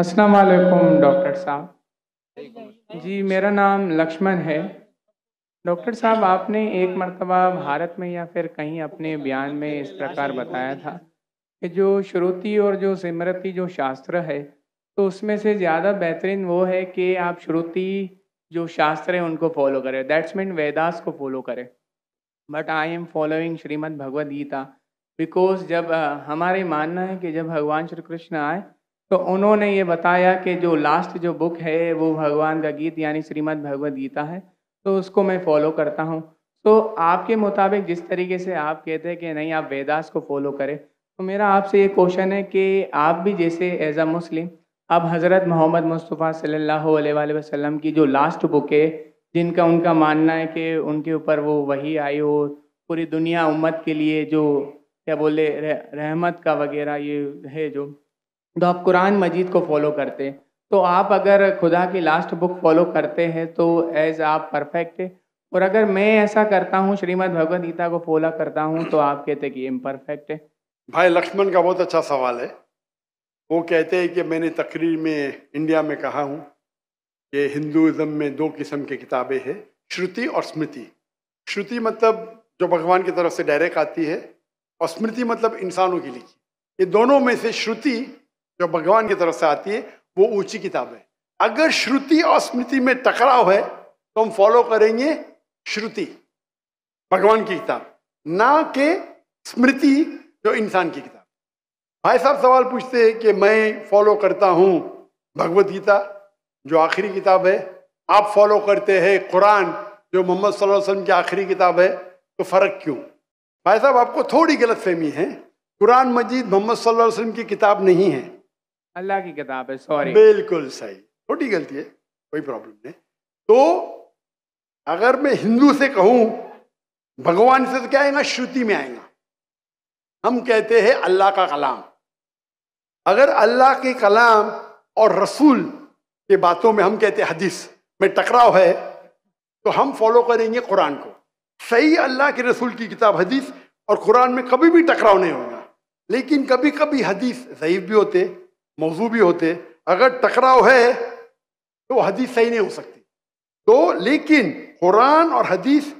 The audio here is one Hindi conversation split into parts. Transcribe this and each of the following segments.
अस्सलाम वालेकुम डॉक्टर साहब जी मेरा नाम लक्ष्मण है डॉक्टर साहब आपने एक मरतबा भारत में या फिर कहीं अपने बयान में इस प्रकार बताया था कि जो श्रुति और जो सिमरती जो शास्त्र है तो उसमें से ज़्यादा बेहतरीन वो है कि आप श्रुति जो शास्त्र है उनको फॉलो करें दैट्स मीन वेदास को फॉलो करें but I am following Shrimad Bhagavad Gita because जब हमारे मानना है कि जब भगवान श्री कृष्ण आए तो उन्होंने ये बताया कि जो लास्ट जो बुक है वो भगवान का गीत यानी श्रीमद् भगवद गीता है तो उसको मैं फॉलो करता हूँ तो आपके मुताबिक जिस तरीके से आप कहते हैं कि नहीं आप वेदास को फॉलो करें तो मेरा आपसे ये क्वेश्चन है कि आप भी जैसे एज अ मुस्लिम अब हज़रत मोहम्मद मुस्तफ़ा सल्ला वसलम की जो लास्ट बुक है जिनका उनका मानना है कि उनके ऊपर वो वही आई हो पूरी दुनिया उम्मत के लिए जो क्या बोले रहमत का वगैरह ये है जो तो आप कुरान मजीद को फॉलो करते हैं तो आप अगर खुदा की लास्ट बुक फॉलो करते हैं तो एज़ आप परफेक्ट है और अगर मैं ऐसा करता हूँ श्रीमद भगवद गीता को फॉलो करता हूँ तो आप कहते कि इम्परफेक्ट है भाई लक्ष्मण का बहुत अच्छा सवाल है वो कहते हैं कि मैंने तकरीर में इंडिया में कहा हूँ कि हिंदुज़म में दो किस्म की किताबें हैं श्रुति और स्मृति श्रुति मतलब जो भगवान की तरफ से डायरेक्ट आती है और स्मृति मतलब इंसानों की लिखी ये दोनों में से श्रुति जो भगवान की तरफ से आती है वो ऊंची किताब है अगर श्रुति और स्मृति में टकराव है तो हम फॉलो करेंगे श्रुति भगवान की किताब ना के स्मृति जो इंसान की किताब भाई साहब सवाल पूछते हैं कि मैं फॉलो करता हूं भगवत गीता जो आखिरी किताब है आप फॉलो करते हैं कुरान जो मोहम्मद सल्लम वसल्लम की आखिरी किताब है तो फ़र्क क्यों भाई साहब आपको थोड़ी गलतफहमी है कुरान मजीद मोहम्मद सल्लम वसल्लम की किताब नहीं है अल्लाह की किताब है सॉरी बिल्कुल सही छोटी गलती है कोई प्रॉब्लम नहीं तो अगर मैं हिंदू से कहूं भगवान से तो क्या आएगा श्रुति में आएगा हम कहते हैं अल्लाह का कलाम अगर अल्लाह के कलाम और रसूल के बातों में हम कहते हैं हदीस में टकराव है तो हम फॉलो करेंगे कुरान को सही अल्लाह के रसूल की किताब हदीस और कुरान में कभी भी टकराव नहीं होगा लेकिन कभी कभी हदीस ज़यीफ भी होते मौजू भी होते अगर टकराव है तो हदीस सही नहीं हो सकती तो लेकिन कुरान और हदीस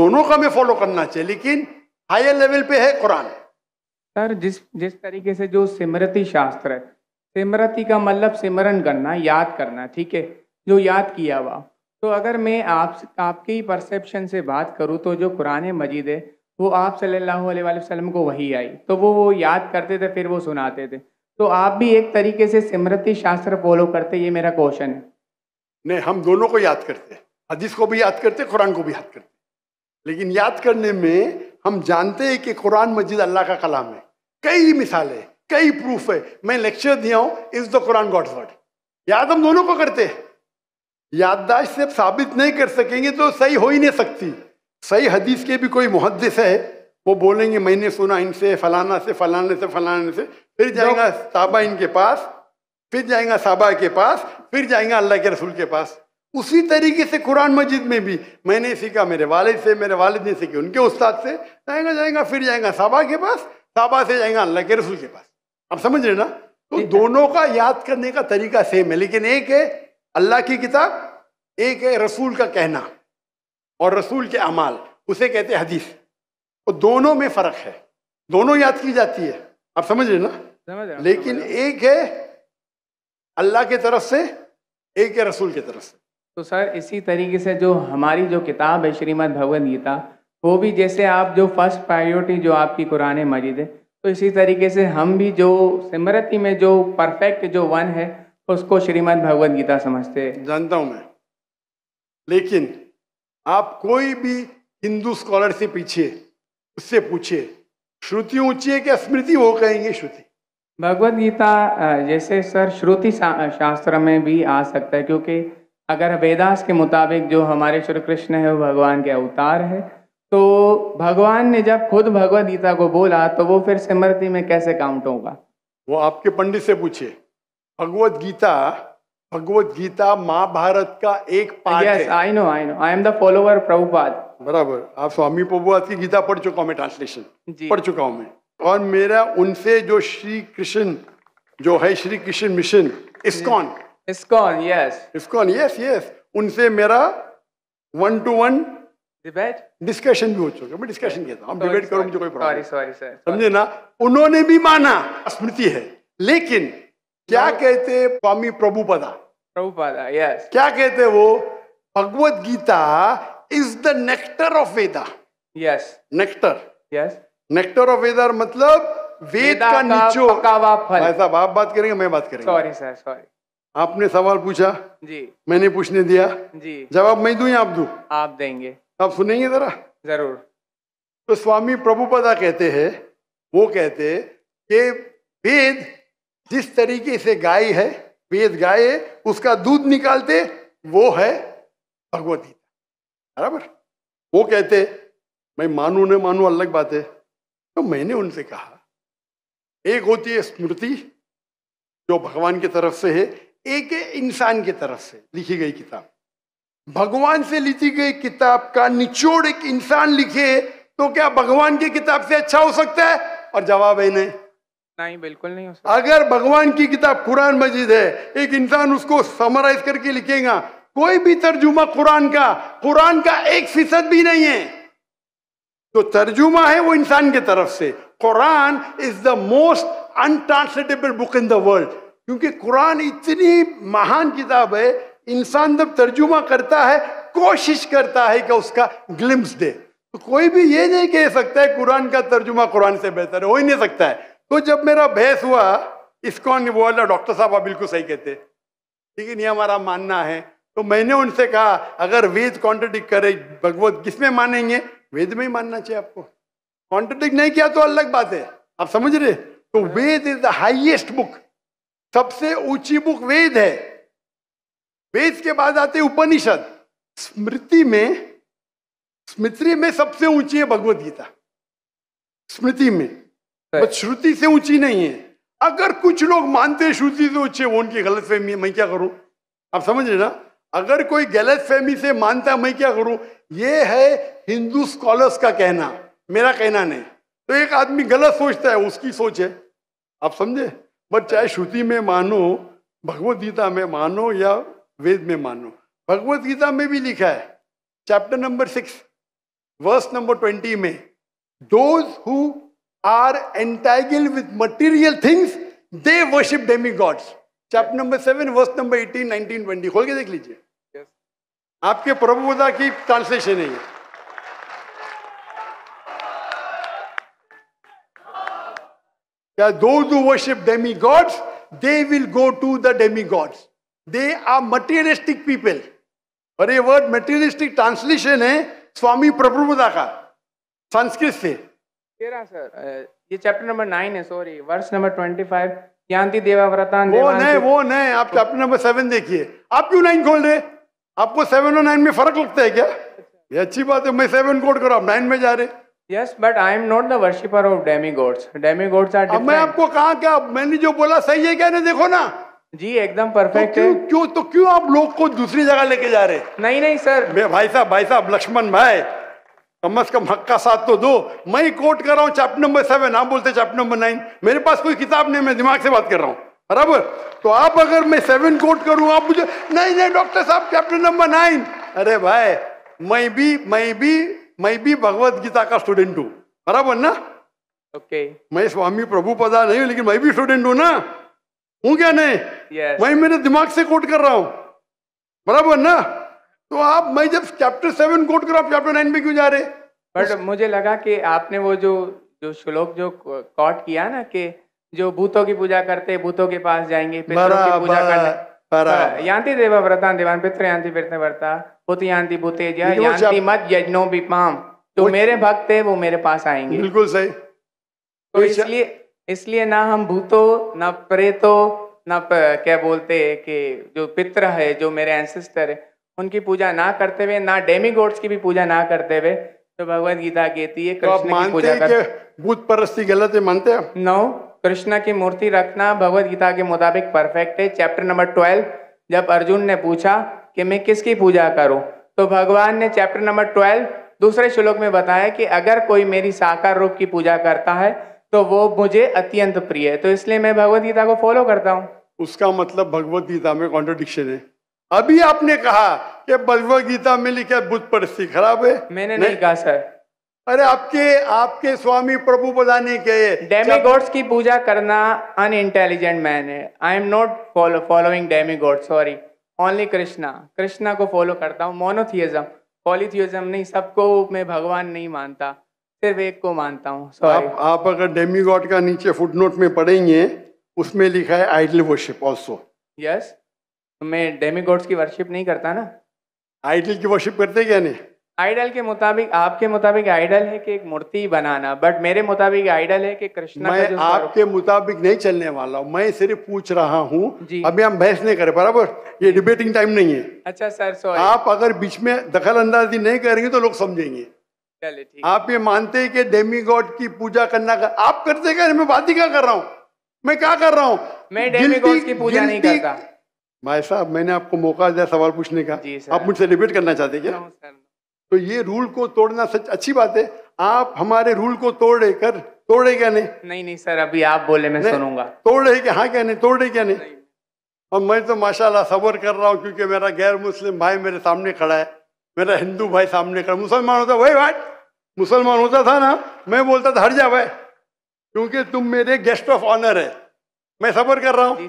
दोनों का मैं फॉलो करना चाहिए लेकिन हायर लेवल पे है कुरान सर जिस जिस तरीके से जो सिमरती शास्त्र है सिमरती का मतलब सिमरन करना याद करना ठीक है जो याद किया हुआ तो अगर मैं आप आपके ही परसेप्शन से बात करूँ तो जो कुरान मजीद है वो आप सल्लल्लाहु अलैहि वसल्लम को वही आई तो वो वो याद करते थे फिर वो सुनाते थे तो आप भी एक तरीके से स्मृति शास्त्र फॉलो करते ये मेरा क्वेश्चन है नहीं हम दोनों को याद करते हैं हदीस को भी याद करते कुरान को भी याद करते लेकिन याद करने में हम जानते हैं कि कुरान मजिद अल्लाह का कलाम है कई मिसालें कई प्रूफ है मैं लेक्चर दिया हूं is the Quran God word याद हम दोनों को करते हैं याददाश्त से साबित नहीं कर सकेंगे तो सही हो ही नहीं सकती सही हदीस के भी कोई मुहदस है वो बोलेंगे मैंने सुना इनसे फलाना से फलाने से फलाने से फिर जाएगा साबा इनके पास फिर जाएगा साबा के पास फिर जाएगा अल्लाह के रसूल के पास उसी तरीके से कुरान मस्जिद में भी मैंने सीखा मेरे वालिद से मेरे वालिद ने सीखे उनके उस्ताद से जाएगा जाएगा फिर जाएगा साबा के पास साबा से जाएगा अल्लाह के रसूल के पास आप समझ रहे ना तो दोनों का याद करने का तरीका सेम है लेकिन एक है अल्लाह की किताब एक है रसूल का कहना और रसूल के अमाल उसे कहते हदीस तो दोनों में फर्क है दोनों याद की जाती है आप समझ रहे ना समझ लेकिन समझ एक है अल्लाह के तरफ से एक है रसूल की तरफ से तो सर इसी तरीके से जो हमारी जो किताब है श्रीमद भगवद गीता वो भी जैसे आप जो फर्स्ट प्रायोरिटी जो आपकी कुरान मजिद है तो इसी तरीके से हम भी जो स्मृति में जो परफेक्ट जो वन है उसको श्रीमद भगवद गीता समझते हैं जानता हूँ मैं लेकिन आप कोई भी हिंदू स्कॉलर से पीछे उससे पूछे श्रुति ऊंची है क्या स्मृति वो कहेंगे श्रुति भगवत गीता जैसे सर श्रुति शास्त्र में भी आ सकता है क्योंकि अगर वेदास के मुताबिक जो हमारे श्री कृष्ण है वो भगवान के अवतार है तो भगवान ने जब खुद भगवत गीता को बोला तो वो फिर स्मृति में कैसे काउंट होगा वो आपके पंडित से पूछे भगवत गीता भगवत गीता महाभारत का एक पार्ट yes, है I know I know I am the follower Prabhupada बराबर आप स्वामी प्रभुपाद की गीता पढ़ चुका हूँ मैं ट्रांसलेशन पढ़ चुका हूँ मैं और मेरा उनसे जो श्री कृष्ण जो है Shri Krishna mission ISKCON ISKCON yes ISKCON yes yes उनसे मेरा one to one debate discussion भी हो चुका मैं डिस्कशन किया था हम डिबेट करो कोई प्रॉब्लम सॉरी सॉरी समझे ना उन्होंने भी माना स्मृति है लेकिन क्या कहते स्वामी प्रभुपदा प्रभुपदा यस क्या कहते वो Bhagavad Gita is the nectar of Veda yes nectar yes nectar of Vedas मतलब वेद का नीचो भाई आप बात करेंगे मैं बात करेंगे सॉरी सर सॉरी आपने सवाल पूछा जी मैंने पूछने दिया जी जवाब मैं दू या आप दू आप देंगे आप सुनेंगे जरा जरूर तो स्वामी प्रभुपदा कहते हैं वो कहते कि वेद जिस तरीके से गाय है वेद गाय है उसका दूध निकालते वो है भगवत गीता बराबर वो कहते मैं मानू न मानू अलग बात है तो मैंने उनसे कहा एक होती है स्मृति जो भगवान की तरफ से है एक है इंसान की तरफ से लिखी गई किताब भगवान से लिखी गई किताब का निचोड़ एक इंसान लिखे तो क्या भगवान की किताब से अच्छा हो सकता है और जवाब है नहीं नहीं बिल्कुल नहीं हो सकता अगर भगवान की किताब कुरान मजीद है एक इंसान उसको समराइज करके लिखेगा कोई भी तर्जुमा कुरान का कुरान का एक फीसद भी नहीं है तो तर्जुमा है वो इंसान के तरफ से Quran is the most untranslatable book in the world क्योंकि कुरान इतनी महान किताब है इंसान जब तर्जुमा करता है कोशिश करता है कि उसका ग्लिम्स दे तो कोई भी ये नहीं कह सकता है कुरान का तर्जुमा कुरान से बेहतर है हो ही नहीं सकता है तो जब मेरा बहस हुआ इसको बोला डॉक्टर साहब आप बिल्कुल सही कहते ठीक है नहीं हमारा मानना है तो मैंने उनसे कहा अगर वेद कॉन्ट्रडिक्ट करे भगवत किस में मानेंगे वेद में ही मानना चाहिए आपको कॉन्ट्रडिक्ट नहीं किया तो अलग बात है आप समझ रहे तो Veda is the highest book सबसे ऊंची बुक वेद है वेद के बाद आते उपनिषद स्मृति में स्मृति में सबसे ऊंची है भगवदगीता गीता स्मृति में बट श्रुति से ऊंची नहीं है अगर कुछ लोग मानते श्रुति से ऊंचे वो उनकी गलत फहमी है मैं क्या करूं आप समझ रहे ना अगर कोई गलत फहमी से मानता मैं क्या करूं ये है हिंदू स्कॉलर्स का कहना मेरा कहना नहीं तो एक आदमी गलत सोचता है उसकी सोच है आप समझे बट चाहे श्रुति में मानो भगवदगीता गीता में मानो या वेद में मानो भगवदगीता गीता में भी लिखा है chapter number six verse number twenty में those who are entangled with material things, they worship demigods. Chapter number seven verse number eighteen nineteen twenty खोल के देख लीजिए yes. आपके प्रभुदा की ट्रांसलेशन है ये Yeah, those who worship demigods, they will go to the demigods. They are materialistic people. और ये वर्ड मटेरियलिस्टिक ट्रांसलेशन है स्वामी प्रभुदा का संस्कृत से ये चैप्टर नंबर नाइन है sorry verse number twenty five यांति देवाव्रतान वो नहीं वो नहीं आप चैप्टर नंबर सेवन देखिए आप क्यों नाइन खोल रहे आपको सेवन और नाइन में फर्क लगता है क्या ये अच्छी बात है मैं सेवन कोड करो आप नाइन में जा रहे yes but I am not the worshipper of demigods demigods are मैं आपको कहा क्या मैंने जो बोला सही है क्या नहीं देखो ना जी एकदम परफेक्ट तो क्यों, है क्यों तो क्यों आप लोग को दूसरी जगह लेके जा रहे नहीं नहीं सर भाई साहब भाई साहब लक्ष्मण भाई कम से कम हक का साथ तो दो मैं ही कोट कर रहा हूं चैप्टर नंबर सेवन आप बोलते चैप्टर नंबर नाइन मेरे पास कोई किताब नहीं मैं दिमाग से बात कर रहा हूं बराबर तो आप अगर मैं सेवन कोट करूं आप मुझे नहीं नहीं डॉक्टर साहब चैप्टर नंबर नाइन अरे भाई मैं भी मैं भी मैं भी भगवत गीता का स्टूडेंट हूं बराबर ना ओके okay. मैं स्वामी प्रभु पदा नहीं हूं लेकिन मैं भी स्टूडेंट हूं ना हूं क्या नहीं yes. मैं मेरे दिमाग से कोट कर रहा हूं बराबर ना तो आप मैं जब चैप्टर सेवन कोट करो आप चैप्टर नाइन में क्यों जा रहे बट मुझे लगा कि आपने वो जो जो श्लोक जो कॉट किया ना कि जो भूतों की पूजा करते भूतों के पास जाएंगे हाँ, मेरे भक्त है वो मेरे पास आएंगे बिल्कुल सही तो इसलिए इसलिए ना हम भूतो ना प्रेतो ना क्या बोलते है कि जो पित्र है जो मेरे एंसेस्टर है उनकी पूजा ना करते हुए ना डेमी गोड्स की भी पूजा ना करते हुए तो भगवत गीता कहती है तो कृष्ण की पूजा कर भूत परस्ती गलत है मानते हैं नो कृष्ण की मूर्ति रखना भगवत गीता के मुताबिक परफेक्ट है चैप्टर नंबर ट्वेल्व जब अर्जुन ने पूछा कि मैं किसकी पूजा करूं तो भगवान ने चैप्टर नंबर ट्वेल्व दूसरे श्लोक में बताया कि अगर कोई मेरी साकार रूप की पूजा करता है तो वो मुझे अत्यंत प्रिय है तो इसलिए मैं भगवत गीता को फॉलो करता हूँ उसका मतलब भगवत गीता में कॉन्ट्रोडिक्शन है अभी आपने कहा कि भगवत गीता में लिखा बुद्ध परिस्थिति खराब है मैंने नहीं, नहीं कहा सर अरे आपके आपके स्वामी प्रभु बुलाने के डेमी गॉड्स की पूजा करना अन इंटेलिजेंट मैन है I am not following demigod sorry only Krishna Krishna को फॉलो करता हूँ मोनोथियजम पॉलिथियजम नहीं सबको मैं भगवान नहीं मानता सिर्फ एक को मानता हूँ आप, आप अगर डेमी गॉड का नीचे फुटनोट में पढ़ेंगे उसमें लिखा है idol worship also yes yes? तो मैं डेमी गॉड्स की वर्शिप नहीं करता ना आइडल की वर्शिप करते क्या नहीं आइडल के मुताबिक आपके मुताबिक आइडल है कि एक मूर्ति बनाना बट मेरे मुताबिक आइडल है कि कृष्णा मैं आपके मुताबिक नहीं चलने वाला हूँ मैं सिर्फ पूछ रहा हूँ अभी हम बहस नहीं करें बराबर ये डिबेटिंग टाइम नहीं है अच्छा सर सॉरी आप अगर बीच में दखल अंदाजी नहीं करेंगे तो लोग समझेंगे आप ये मानते हैं कि डेमी गॉड की पूजा करना कर, आप करते क्या मैं बात ही क्या कर रहा हूँ मैं क्या कर रहा हूँ मैं डेमी गॉड की पूजा नहीं करता भाई साहब मैंने आपको मौका दिया सवाल पूछने का आप मुझसे डिबेट करना चाहते क्या तो ये रूल को तोड़ना सच अच्छी बात है आप हमारे रूल को तोड़े कर तोड़े क्या नहीं नहीं नहीं सर अभी आप बोले मैं सुनूंगा तोड़े क्या हाँ क्या नहीं तोड़े क्या नहीं और मैं तो माशाल्लाह सबर कर रहा हूँ क्योंकि मेरा गैर मुस्लिम भाई मेरे सामने खड़ा है मेरा हिंदू भाई सामने खड़ा मुसलमान होता वही भाई मुसलमान होता था ना मैं बोलता था हर जा भाई क्योंकि तुम मेरे गेस्ट ऑफ ऑनर है मैं सबर कर रहा हूँ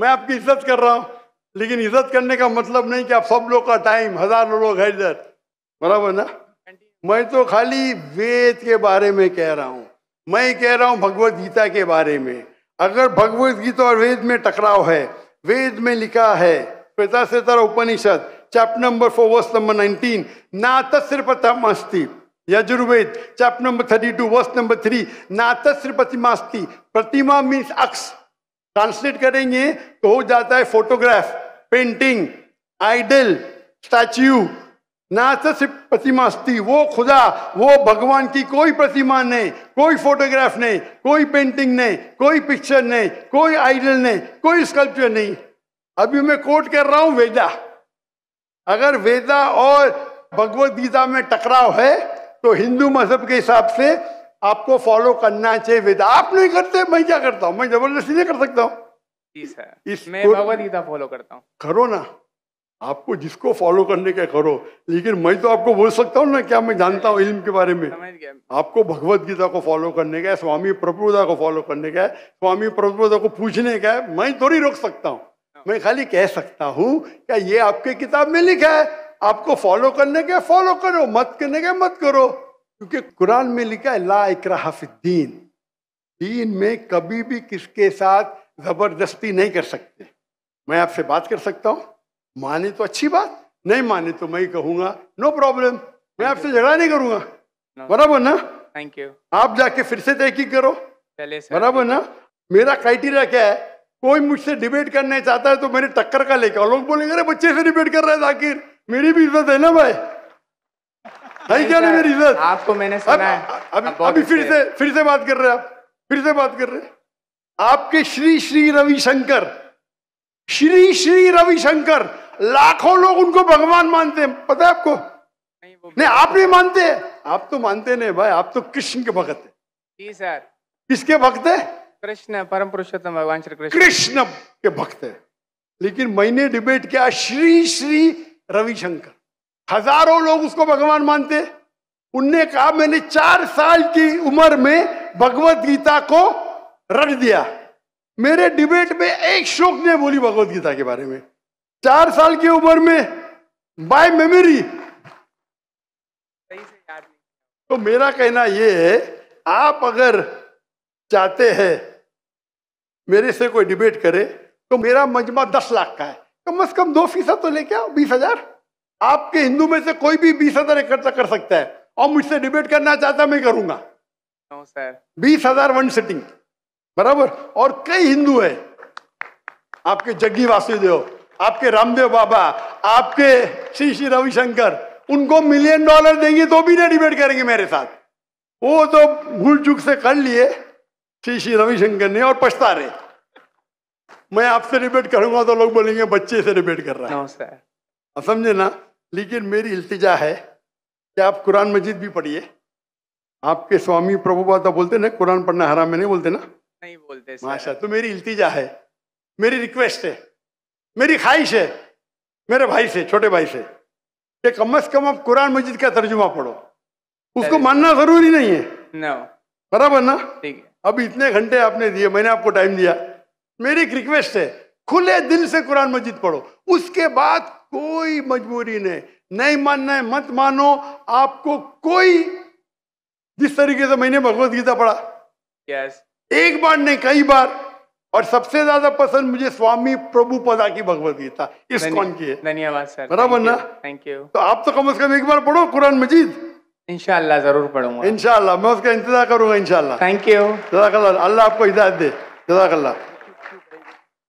मैं आपकी इज्जत कर रहा हूँ लेकिन इज्जत करने का मतलब नहीं कि आप सब लोग का टाइम हजारों लोग है इधर बराबर ना मैं तो खाली वेद के बारे में कह रहा हूँ मैं कह रहा हूँ भगवत गीता के बारे में अगर भगवत गीता और वेद में टकराव है वेद में लिखा है Shvetashvatara Upanishad chapter number four verse number nineteen ना तत्सृपतम अस्थि Yajurveda chapter number thirty two verse number three ना अस्थि प्रतिमा मीन्स अक्स ट्रांसलेट करेंगे तो हो जाता है फोटोग्राफ पेंटिंग आइडल स्टैच्यू ना तो सिर्फ प्रतिमा थी वो खुदा वो भगवान की कोई प्रतिमा नहीं कोई फोटोग्राफ नहीं कोई पेंटिंग नहीं कोई पिक्चर नहीं कोई आइडल नहीं कोई स्कल्पचर नहीं अभी मैं कोट कर रहा हूं वेदा अगर वेदा और भगवत गीता में टकराव है तो हिंदू मजहब के हिसाब से आपको फॉलो करना चाहिए वेदा आप नहीं करते मैं क्या करता हूं मैं जबरदस्ती नहीं कर सकता हूं इस मैं भगवत गीता फॉलो करता हूँ करो ना आपको जिसको फॉलो करने का करो लेकिन मैं तो आपको बोल सकता हूँ ना क्या मैं जानता हूँ इल्म के बारे में आपको भगवत गीता को फॉलो करने का है स्वामी प्रभुदा को फॉलो करने का है स्वामी प्रभुदा को पूछने का है मैं थोड़ी रोक सकता हूँ हाँ। मैं खाली कह सकता हूँ क्या ये आपके किताब में लिखा है आपको फॉलो करने के फॉलो करो मत करने के मत करो क्योंकि कुरान में लिखा है ला इकराफीन दीन में कभी भी किसके साथ जबरदस्ती नहीं कर सकते मैं आपसे बात कर सकता हूँ माने तो अच्छी बात नहीं माने तो मैं कहूंगा नो प्रॉब्लम मैं आपसे झगड़ा नहीं करूंगा no. बराबर ना थैंक यू आप जाके फिर से तहकीक करो बराबर ना मेरा क्राइटेरिया क्या है कोई मुझसे डिबेट करने चाहता है तो मेरे टक्कर का लेकर लोग बोलेंगे अरे बच्चे से डिबेट कर रहे हैं जाकिर मेरी भी इज्जत है ना भाई है क्या नहीं मेरी इज्जत आपको मैंने सुना अब, है अभी अभी फिर से फिर से बात कर रहे हैं आप फिर से बात कर रहे हैं आपके श्री श्री रविशंकर श्री श्री रविशंकर लाखों लोग उनको भगवान मानते हैं पता है आपको नहीं, नहीं आप नहीं मानते आप तो मानते नहीं भाई आप तो कृष्ण के भगत है जी सर किसके भक्त है कृष्ण परम पुरुषोत्तम भगवान श्री कृष्ण कृष्ण के भक्त है लेकिन मैंने डिबेट किया श्री श्री रविशंकर हजारों लोग उसको भगवान मानते उनने कहा मैंने चार साल की उम्र में भगवत गीता को रट दिया मेरे डिबेट में एक श्लोक ने बोली भगवत गीता के बारे में चार साल की उम्र में बाय मेमोरी तो मेरा कहना यह है आप अगर चाहते हैं मेरे से कोई डिबेट करे तो मेरा मजमा दस लाख का है कम से कम दो फीसद तो लेके आओ बीस हजार आपके हिंदू में से कोई भी बीस हजार इकट्ठा कर सकता है और मुझसे डिबेट करना चाहता मैं करूंगा नो सर बीस हजार वन सिटिंग बराबर और कई हिंदू हैं आपके जग्गी वासुदेव आपके रामदेव बाबा आपके श्री श्री रविशंकर उनको मिलियन डॉलर देंगे तो भी नहीं डिबेट करेंगे मेरे साथ वो तो भूल चूक से कर लिए श्री श्री रविशंकर ने और पछता रहे मैं आपसे डिबेट करूंगा तो लोग बोलेंगे बच्चे से डिबेट कर रहा है no, समझे ना लेकिन मेरी इल्तिजा है कि आप कुरान मजिद भी पढ़िए आपके स्वामी प्रभुपाद तो बोलते ना कुरान पढ़ना हराम में नहीं बोलते ना बोलते हैं माशा तो मेरी इल्तिजा है मेरी रिक्वेस्ट है मेरी ख्वाहिश है मेरे भाई से छोटे भाई से कि कम अज कम आप कुरान मजिद का तर्जुमा पढ़ो उसको मानना जरूरी नहीं है नो बराबर ना ठीक है अब इतने घंटे आपने दिए मैंने आपको टाइम दिया मेरी एक रिक्वेस्ट है खुले दिल से कुरान मजिद पढ़ो उसके बाद कोई मजबूरी नहीं नहीं मानना है मत मानो आपको कोई जिस तरीके से मैंने भगवत गीता पढ़ा yes. एक बार नहीं कई बार और सबसे ज्यादा पसंद मुझे स्वामी प्रभु पदा की भगवत गीता इस कौन की है धन्यवाद सर बराबर ना थैंक यू तो आप तो कम से कम एक बार पढ़ो कुरान मजीद इनशाला जरूर पढ़ूंगा इनशाला मैं उसका इंतजार करूंगा इनशाला थैंक यू जजाकल्ला अल्लाह आपको हिदायत दे जजाकल्ला